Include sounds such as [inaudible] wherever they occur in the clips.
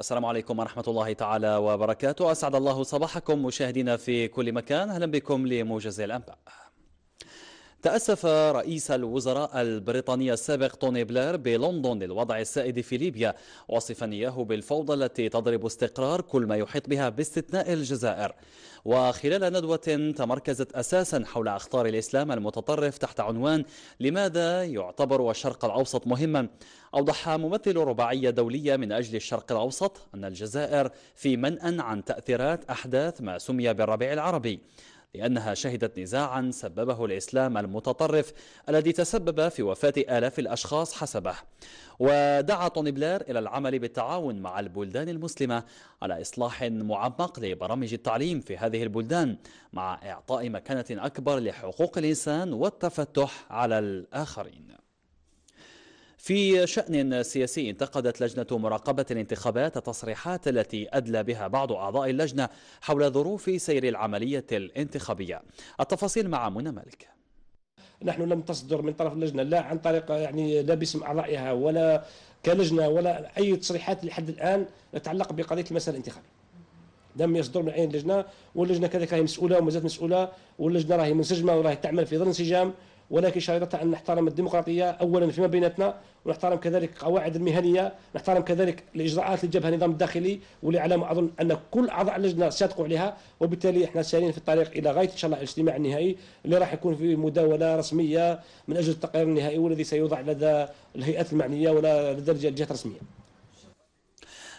السلام عليكم ورحمة الله تعالى وبركاته أسعد الله صباحكم مشاهدينا في كل مكان أهلا بكم لموجز الأنباء تأسف رئيس الوزراء البريطاني السابق توني بلير بلندن للوضع السائد في ليبيا وصفا إياه بالفوضى التي تضرب استقرار كل ما يحيط بها باستثناء الجزائر وخلال ندوة تمركزت أساسا حول أخطار الإسلام المتطرف تحت عنوان لماذا يعتبر الشرق الأوسط مهما أوضح ممثل رباعية دولية من أجل الشرق الأوسط أن الجزائر في منأى عن تأثيرات أحداث ما سمي بالربيع العربي لأنها شهدت نزاعا سببه الإسلام المتطرف الذي تسبب في وفاة آلاف الأشخاص حسبه ودعا توني بلير إلى العمل بالتعاون مع البلدان المسلمة على إصلاح معمق لبرامج التعليم في هذه البلدان مع إعطاء مكانة أكبر لحقوق الإنسان والتفتح على الآخرين في شأن سياسي انتقدت لجنة مراقبة الانتخابات التصريحات التي أدلى بها بعض أعضاء اللجنة حول ظروف سير العملية الانتخابية التفاصيل مع منى ملك نحن لم تصدر من طرف اللجنة لا عن طريق يعني لا باسم أعضائها ولا كلجنة ولا أي تصريحات لحد الآن تتعلق بقضية المسألة الانتخابية لم يصدر من عين اللجنه واللجنه كذلك هي مسؤوله ومازالت مسؤوله واللجنه راهي منسجمه وراهي تعمل في ظل انسجام ولكن شريطة أن نحترم الديمقراطية أولا فيما بيناتنا ونحترم كذلك قواعد المهنية نحترم كذلك الإجراءات اللي جابها النظام الداخلي واللي على ما أظن أن كل أعضاء اللجنة صادقوا عليها وبالتالي احنا ساريين في الطريق إلى غاية إن شاء الله الاجتماع النهائي اللي راح يكون فيه مداولة رسمية من أجل التقرير النهائي والذي سيوضع لدى الهيئات المعنية ولا لدى الجهات الرسمية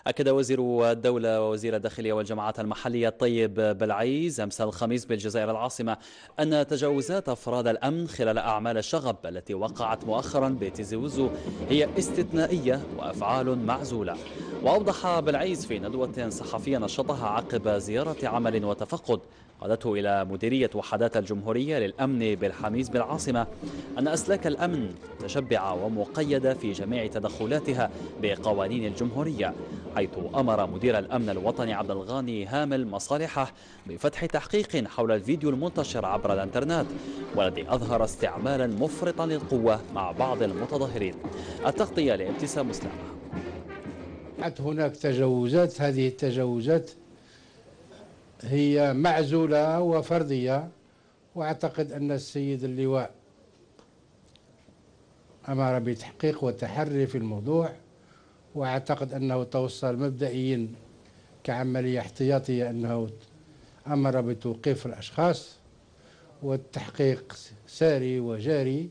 أكد وزير الدولة ووزير الداخلية والجماعات المحلية الطيب بلعيز أمس الخميس بالجزائر العاصمة أن تجاوزات أفراد الأمن خلال أعمال الشغب التي وقعت مؤخرا بتيزي وزو هي استثنائية وأفعال معزولة وأوضح بلعيز في ندوة صحفية نشطها عقب زيارة عمل وتفقد قادته إلى مديرية وحدات الجمهورية للأمن بالحميز بالعاصمة أن أسلاك الأمن متشبعة ومقيدة في جميع تدخلاتها بقوانين الجمهورية حيث أمر مدير الأمن الوطني عبد الغاني هامل مصالحه بفتح تحقيق حول الفيديو المنتشر عبر الانترنت والذي أظهر استعمالا مفرطا للقوة مع بعض المتظاهرين التغطية لابتسام مسلمة حتى هناك تجاوزات هذه التجاوزات هي معزولة وفردية وأعتقد أن السيد اللواء أمر بتحقيق وتحري في الموضوع وأعتقد أنه توصل مبدئيا كعملية احتياطية أنه أمر بتوقيف الأشخاص والتحقيق ساري وجاري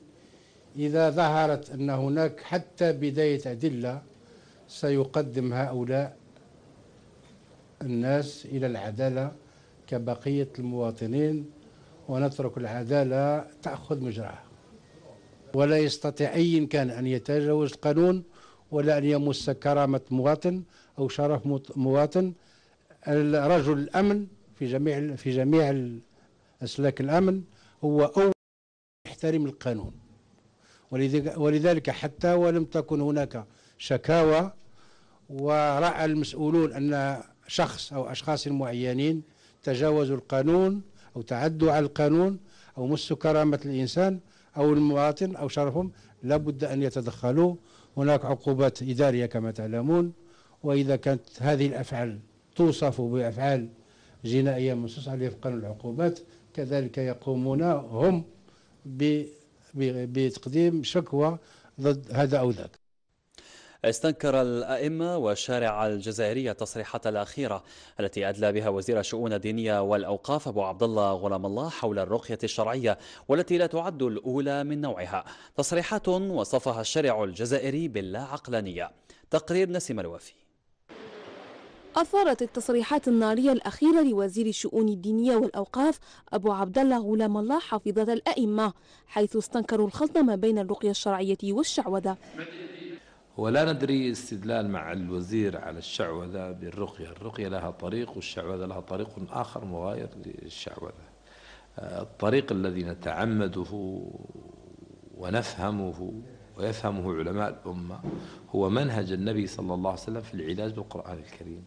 إذا ظهرت أن هناك حتى بداية أدلة سيقدم هؤلاء الناس إلى العدالة كبقية المواطنين ونترك العدالة تأخذ مجراها ولا يستطيع أي كان أن يتجاوز القانون ولا أن يمس كرامة مواطن أو شرف مواطن رجل الأمن في جميع في جميع أسلاك الأمن هو أول يحترم القانون ولذلك حتى ولم تكن هناك شكاوى ورأى المسؤولون أن شخص أو أشخاص معينين تجاوزوا القانون أو تعدوا على القانون أو مسوا كرامة الإنسان أو المواطن أو شرفهم لابد أن يتدخلوا هناك عقوبات إدارية كما تعلمون وإذا كانت هذه الأفعال توصف بأفعال جنائية منصوص عليها في قانون العقوبات كذلك يقومون هم بتقديم شكوى ضد هذا أو ذاك استنكر الأئمة والشارع الجزائرية التصريحات الأخيرة التي أدلى بها وزير الشؤون الدينية والأوقاف أبو عبد الله غلام الله حول الرقية الشرعية والتي لا تعد الأولى من نوعها تصريحات وصفها الشارع الجزائري باللا عقلانية تقرير نسيم الوفي أثارت التصريحات النارية الأخيرة لوزير الشؤون الدينية والأوقاف أبو عبد الله غلام الله حافظة الأئمة حيث استنكروا الخلط ما بين الرقية الشرعية والشعوذة ولا ندري استدلال مع الوزير على الشعوذة بالرقية الرقية لها طريق والشعوذة لها طريق آخر مغاير للشعوذة الطريق الذي نتعمده ونفهمه ويفهمه علماء الأمة هو منهج النبي صلى الله عليه وسلم في العلاج بالقرآن الكريم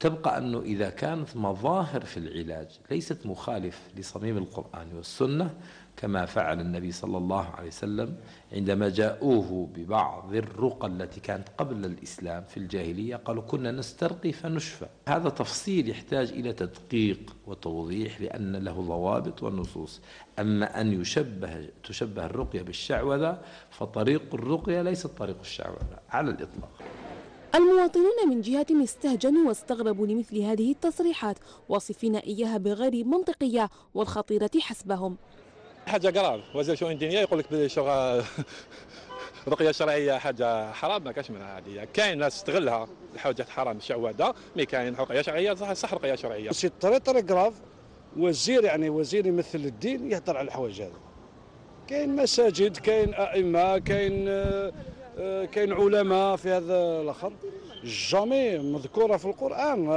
تبقى أنه إذا كانت مظاهر في العلاج ليست مخالف لصميم القرآن والسنة كما فعل النبي صلى الله عليه وسلم عندما جاءوه ببعض الرقى التي كانت قبل الإسلام في الجاهلية قالوا كنا نسترقي فنشفى هذا تفصيل يحتاج إلى تدقيق وتوضيح لأن له ضوابط ونصوص أما أن يشبه تشبه الرقية بالشعوذة فطريق الرقية ليس طريق الشعوذة على الإطلاق المواطنون من جهة استهجنوا واستغربوا لمثل هذه التصريحات واصفين إياها بغير منطقية والخطيرة حسبهم حاجة قرار وزير الشؤون الدينية يقول لك بلي [laughs] رقيه شرعيه حاجه حرام ما كاش منها هذه كاين ناس تستغلها الحوجات حرام الشعوذه مي كاين رقيه شرعيه صح صح رقيه شرعيه سي طري طريغراف وزير يعني وزير يمثل الدين يهضر على الحوايج هذه كاين مساجد كاين ائمه كاين آه، آه، كاين علماء في هذا الاخر جامي مذكوره في القران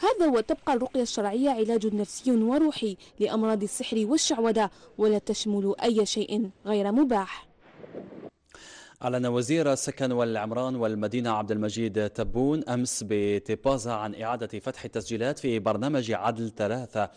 هذا وتبقى الرقية الشرعية علاج نفسي وروحي لأمراض السحر والشعوذة ولا تشمل أي شيء غير مباح أعلن وزير السكن والعمران والمدينة عبد المجيد تبون أمس بتبازا عن إعادة فتح التسجيلات في برنامج عدل ثلاثة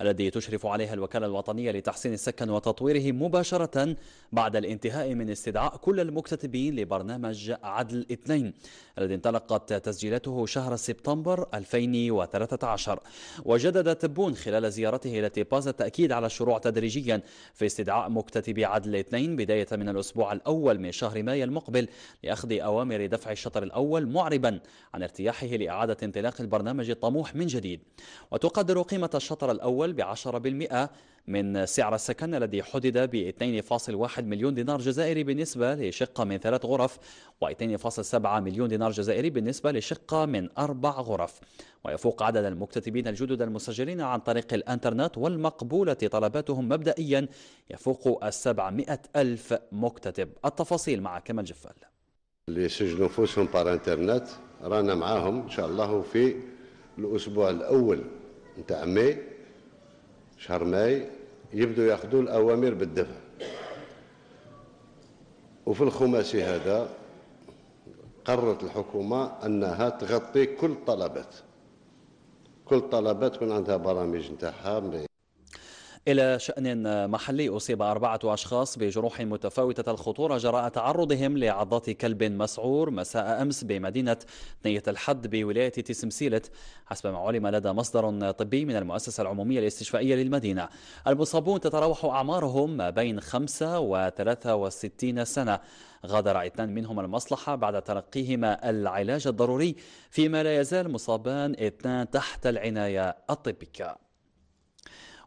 الذي تشرف عليها الوكالة الوطنية لتحسين السكن وتطويره مباشرة بعد الانتهاء من استدعاء كل المكتتبين لبرنامج عدل اثنين الذي انطلقت تسجيلاته شهر سبتمبر 2013 وجدد تبون خلال زيارته إلى تبازا التأكيد على الشروع تدريجيا في استدعاء مكتتبي عدل اثنين بداية من الأسبوع الأول من شهر ماي المقبل لأخذ أوامر دفع الشطر الأول معربا عن ارتياحه لإعادة انطلاق البرنامج الطموح من جديد وتقدر قيمة الشطر الأول ب 10% من سعر السكن الذي حدد ب 2.1 مليون دينار جزائري بالنسبة لشقة من ثلاث غرف و 2.7 مليون دينار جزائري بالنسبة لشقة من أربع غرف ويفوق عدد المكتتبين الجدد المسجلين عن طريق الانترنت والمقبولة طلباتهم مبدئيا يفوق السبعمائة ألف مكتتب التفاصيل مع كمال جفال اللي سجلوا نفوسهم بار انترنت رانا معاهم ان شاء الله في الاسبوع الاول نتاع ماي شهر ماي يبدو ياخذوا الاوامر بالدفع وفي الخماسي هذا قررت الحكومه انها تغطي كل الطلبات كل الطلبات تكون عندها برامج نتاعها إلى شأن محلي أصيب أربعة أشخاص بجروح متفاوتة الخطورة جراء تعرضهم لعضات كلب مسعور مساء أمس بمدينة نية الحد بولاية تسمسيلة حسب ما علم لدى مصدر طبي من المؤسسة العمومية الاستشفائية للمدينة المصابون تتراوح أعمارهم ما بين 5 و 63 سنة غادر اثنان منهم المصلحة بعد تلقيهما العلاج الضروري فيما لا يزال مصابان اثنان تحت العناية الطبية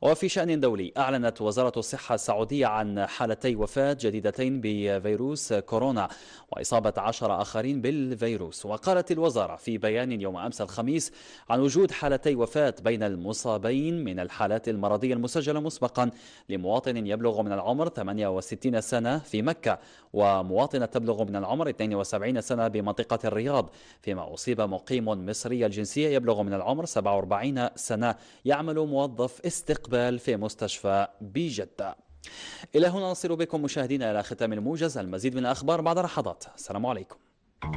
وفي شأن دولي أعلنت وزارة الصحة السعودية عن حالتي وفاة جديدتين بفيروس كورونا وإصابة عشر آخرين بالفيروس وقالت الوزارة في بيان يوم أمس الخميس عن وجود حالتي وفاة بين المصابين من الحالات المرضية المسجلة مسبقا لمواطن يبلغ من العمر 68 سنة في مكة ومواطنة تبلغ من العمر 72 سنة بمنطقة الرياض فيما أصيب مقيم مصري الجنسية يبلغ من العمر 47 سنة يعمل موظف استقلال الاستقبال في مستشفى بجدة إلى هنا نصل بكم مشاهدينا إلى ختام الموجز المزيد من الأخبار بعد لحظات السلام عليكم